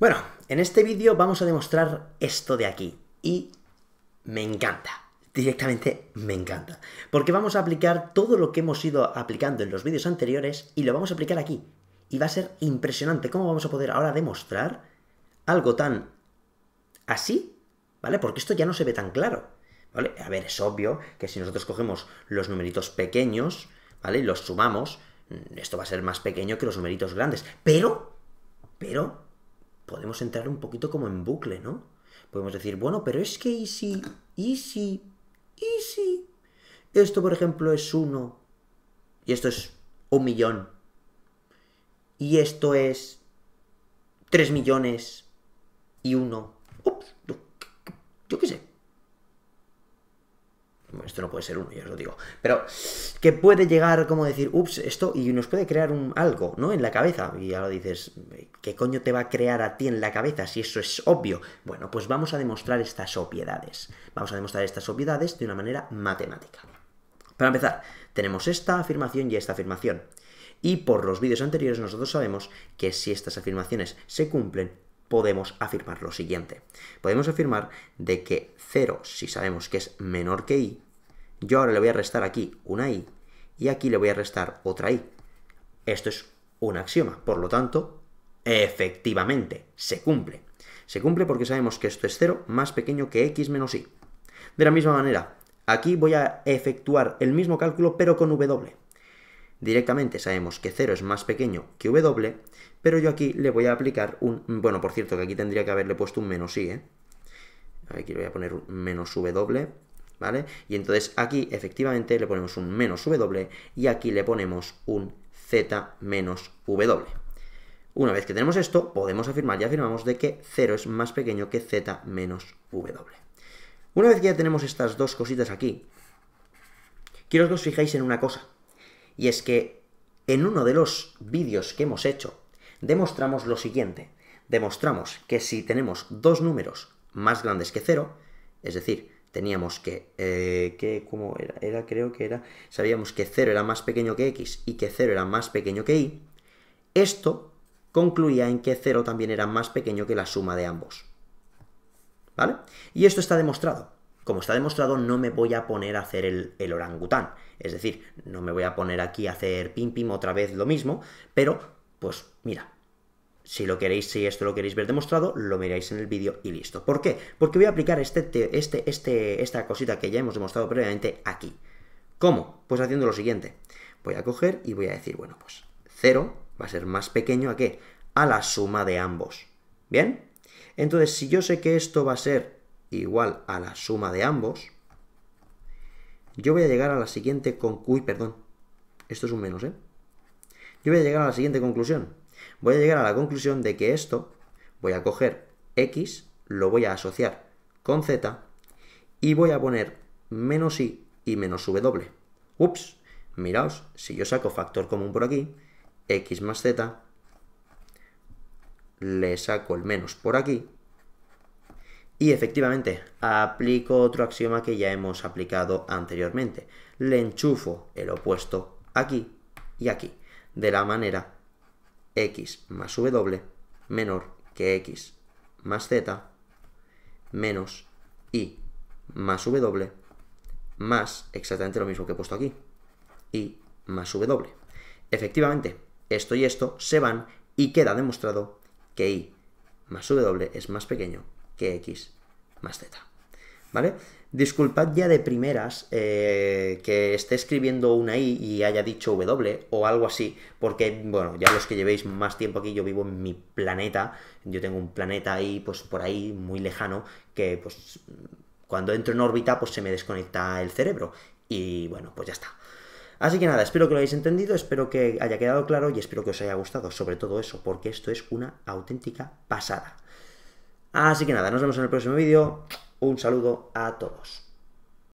Bueno, en este vídeo vamos a demostrar esto de aquí y me encanta. Directamente me encanta, porque vamos a aplicar todo lo que hemos ido aplicando en los vídeos anteriores y lo vamos a aplicar aquí. Y va a ser impresionante cómo vamos a poder ahora demostrar algo tan así, ¿vale? Porque esto ya no se ve tan claro, ¿vale? A ver, es obvio que si nosotros cogemos los numeritos pequeños, ¿vale? Y los sumamos, mm, esto va a ser más pequeño que los numeritos grandes, pero, pero podemos entrar un poquito como en bucle, ¿no? Podemos decir, bueno, pero es que y si, y si, y si, esto por ejemplo es uno y esto es un millón y esto es tres millones y uno. Ups, yo qué sé esto no puede ser uno, ya os lo digo. Pero que puede llegar como decir, ups, esto, y nos puede crear un algo, ¿no? En la cabeza. Y ahora dices, ¿qué coño te va a crear a ti en la cabeza si eso es obvio? Bueno, pues vamos a demostrar estas obviedades. Vamos a demostrar estas obviedades de una manera matemática. Para empezar, tenemos esta afirmación y esta afirmación. Y por los vídeos anteriores nosotros sabemos que si estas afirmaciones se cumplen, podemos afirmar lo siguiente. Podemos afirmar de que 0, si sabemos que es menor que i, yo ahora le voy a restar aquí una i y aquí le voy a restar otra i. Esto es un axioma, por lo tanto, efectivamente, se cumple. Se cumple porque sabemos que esto es 0 más pequeño que x menos y. De la misma manera, aquí voy a efectuar el mismo cálculo pero con w. Directamente sabemos que 0 es más pequeño que W, pero yo aquí le voy a aplicar un... Bueno, por cierto, que aquí tendría que haberle puesto un menos i, ¿eh? Aquí le voy a poner un menos W, ¿vale? Y entonces aquí efectivamente le ponemos un menos W y aquí le ponemos un Z menos W. Una vez que tenemos esto, podemos afirmar, ya afirmamos, de que 0 es más pequeño que Z menos W. Una vez que ya tenemos estas dos cositas aquí, quiero que os fijáis en una cosa y es que en uno de los vídeos que hemos hecho demostramos lo siguiente. Demostramos que si tenemos dos números más grandes que cero, es decir, teníamos que, eh, que ¿cómo era? era? Creo que era, sabíamos que 0 era más pequeño que x y que 0 era más pequeño que y, esto concluía en que 0 también era más pequeño que la suma de ambos. ¿Vale? Y esto está demostrado como está demostrado, no me voy a poner a hacer el, orangután. Es decir, no me voy a poner aquí a hacer pim pim otra vez lo mismo, pero pues mira, si lo queréis, si esto lo queréis ver demostrado, lo miráis en el vídeo y listo. ¿Por qué? Porque voy a aplicar este, este, este, esta cosita que ya hemos demostrado previamente aquí. ¿Cómo? Pues haciendo lo siguiente. Voy a coger y voy a decir, bueno, pues 0 va a ser más pequeño a qué? A la suma de ambos. ¿Bien? Entonces, si yo sé que esto va a ser igual a la suma de ambos, yo voy a llegar a la siguiente conclusión, perdón, esto es un menos, ¿eh? Yo voy a llegar a la siguiente conclusión. Voy a llegar a la conclusión de que esto, voy a coger x, lo voy a asociar con z y voy a poner menos y y menos w. Ups, miraos, si yo saco factor común por aquí, x más z, le saco el menos por aquí y efectivamente, aplico otro axioma que ya hemos aplicado anteriormente. Le enchufo el opuesto aquí y aquí, de la manera x más w menor que x más z menos y más w más exactamente lo mismo que he puesto aquí, y más w. Efectivamente, esto y esto se van y queda demostrado que y más w es más pequeño que x más z. ¿Vale? Disculpad ya de primeras eh, que esté escribiendo una i y haya dicho w o algo así, porque, bueno, ya los que llevéis más tiempo aquí, yo vivo en mi planeta, yo tengo un planeta ahí, pues por ahí, muy lejano, que pues cuando entro en órbita, pues se me desconecta el cerebro. Y bueno, pues ya está. Así que nada, espero que lo hayáis entendido, espero que haya quedado claro y espero que os haya gustado, sobre todo eso, porque esto es una auténtica pasada. Así que nada, nos vemos en el próximo vídeo. Un saludo a todos.